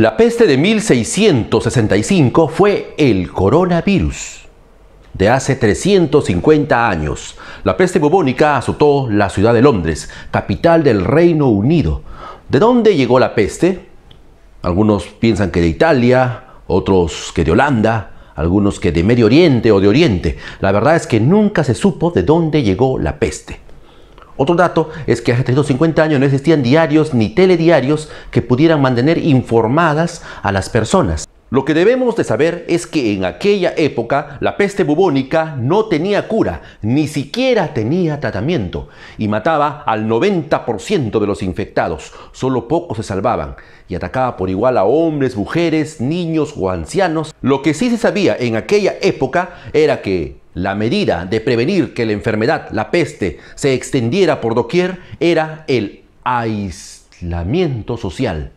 La peste de 1665 fue el coronavirus de hace 350 años. La peste bubónica azotó la ciudad de Londres, capital del Reino Unido. ¿De dónde llegó la peste? Algunos piensan que de Italia, otros que de Holanda, algunos que de Medio Oriente o de Oriente. La verdad es que nunca se supo de dónde llegó la peste. Otro dato es que hace 350 años no existían diarios ni telediarios que pudieran mantener informadas a las personas. Lo que debemos de saber es que en aquella época la peste bubónica no tenía cura, ni siquiera tenía tratamiento, y mataba al 90% de los infectados, solo pocos se salvaban, y atacaba por igual a hombres, mujeres, niños o ancianos. Lo que sí se sabía en aquella época era que la medida de prevenir que la enfermedad, la peste, se extendiera por doquier era el aislamiento social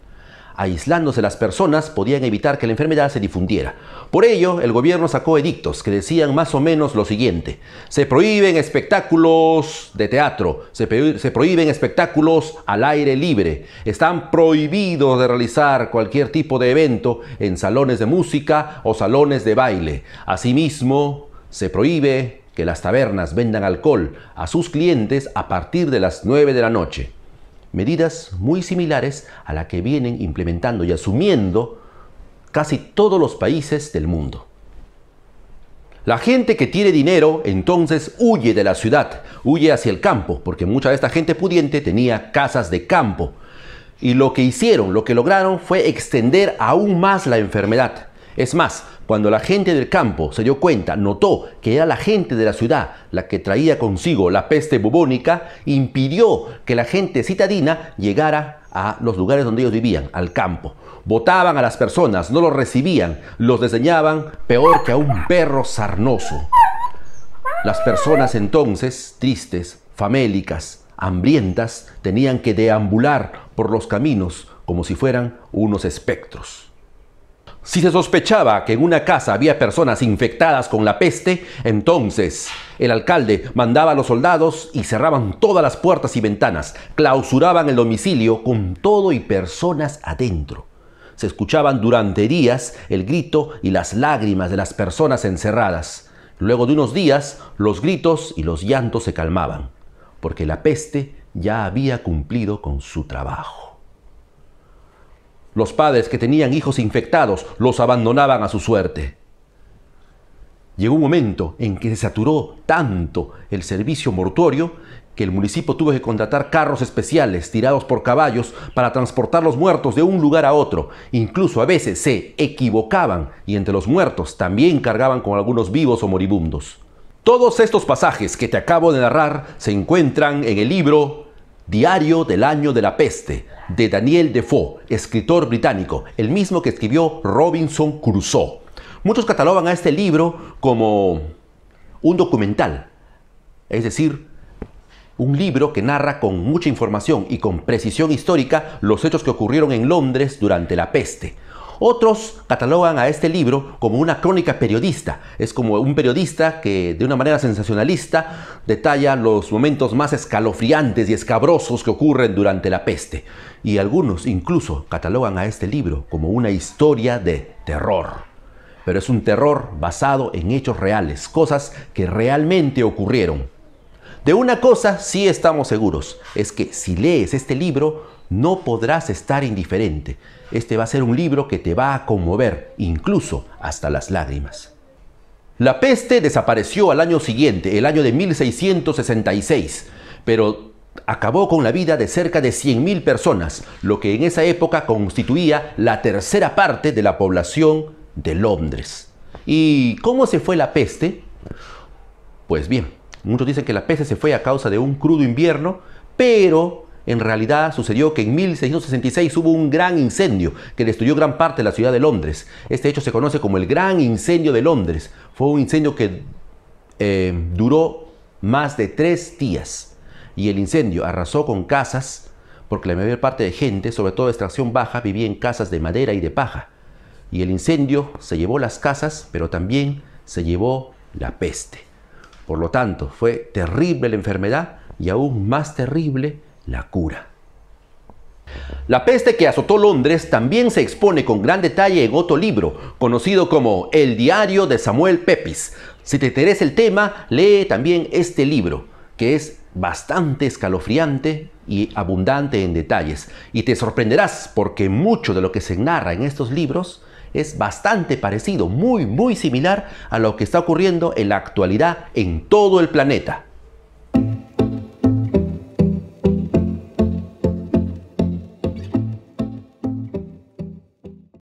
aislándose las personas, podían evitar que la enfermedad se difundiera. Por ello, el gobierno sacó edictos que decían más o menos lo siguiente. Se prohíben espectáculos de teatro, se, prohíben espectáculos al aire libre, están prohibidos de realizar cualquier tipo de evento en salones de música o salones de baile. Asimismo, se prohíbe que las tabernas vendan alcohol a sus clientes a partir de las 9 de la noche medidas muy similares a las que vienen implementando y asumiendo casi todos los países del mundo. La gente que tiene dinero entonces huye de la ciudad, huye hacia el campo, porque mucha de esta gente pudiente tenía casas de campo. Y lo que hicieron, lo que lograron fue extender aún más la enfermedad. Es más, cuando la gente del campo se dio cuenta, notó que era la gente de la ciudad la que traía consigo la peste bubónica, impidió que la gente citadina llegara a los lugares donde ellos vivían, al campo. Votaban a las personas, no los recibían, los diseñaban peor que a un perro sarnoso. Las personas entonces, tristes, famélicas, hambrientas, tenían que deambular por los caminos como si fueran unos espectros. Si se sospechaba que en una casa había personas infectadas con la peste, entonces el alcalde mandaba a los soldados y cerraban todas las puertas y ventanas, clausuraban el domicilio con todo y personas adentro. Se escuchaban durante días el grito y las lágrimas de las personas encerradas. Luego de unos días, los gritos y los llantos se calmaban, porque la peste ya había cumplido con su trabajo. Los padres que tenían hijos infectados los abandonaban a su suerte. Llegó un momento en que se saturó tanto el servicio mortuorio que el municipio tuvo que contratar carros especiales tirados por caballos para transportar los muertos de un lugar a otro. Incluso a veces se equivocaban y entre los muertos también cargaban con algunos vivos o moribundos. Todos estos pasajes que te acabo de narrar se encuentran en el libro Diario del Año de la Peste, de Daniel Defoe, escritor británico, el mismo que escribió Robinson Crusoe. Muchos catalogan a este libro como un documental, es decir, un libro que narra con mucha información y con precisión histórica los hechos que ocurrieron en Londres durante la peste. Otros catalogan a este libro como una crónica periodista. Es como un periodista que de una manera sensacionalista detalla los momentos más escalofriantes y escabrosos que ocurren durante la peste. Y algunos incluso catalogan a este libro como una historia de terror pero es un terror basado en hechos reales, cosas que realmente ocurrieron. De una cosa sí estamos seguros, es que si lees este libro no podrás estar indiferente. Este va a ser un libro que te va a conmover, incluso hasta las lágrimas. La peste desapareció al año siguiente, el año de 1666, pero acabó con la vida de cerca de 100.000 personas, lo que en esa época constituía la tercera parte de la población de Londres. ¿Y cómo se fue la peste? Pues bien, Muchos dicen que la peste se fue a causa de un crudo invierno, pero en realidad sucedió que en 1666 hubo un gran incendio que destruyó gran parte de la ciudad de Londres. Este hecho se conoce como el Gran Incendio de Londres. Fue un incendio que eh, duró más de tres días y el incendio arrasó con casas porque la mayor parte de gente, sobre todo de extracción baja, vivía en casas de madera y de paja. Y el incendio se llevó las casas, pero también se llevó la peste. Por lo tanto, fue terrible la enfermedad y aún más terrible la cura. La peste que azotó Londres también se expone con gran detalle en otro libro, conocido como El diario de Samuel Pepys. Si te interesa el tema, lee también este libro, que es bastante escalofriante y abundante en detalles. Y te sorprenderás porque mucho de lo que se narra en estos libros es bastante parecido, muy, muy similar a lo que está ocurriendo en la actualidad en todo el planeta.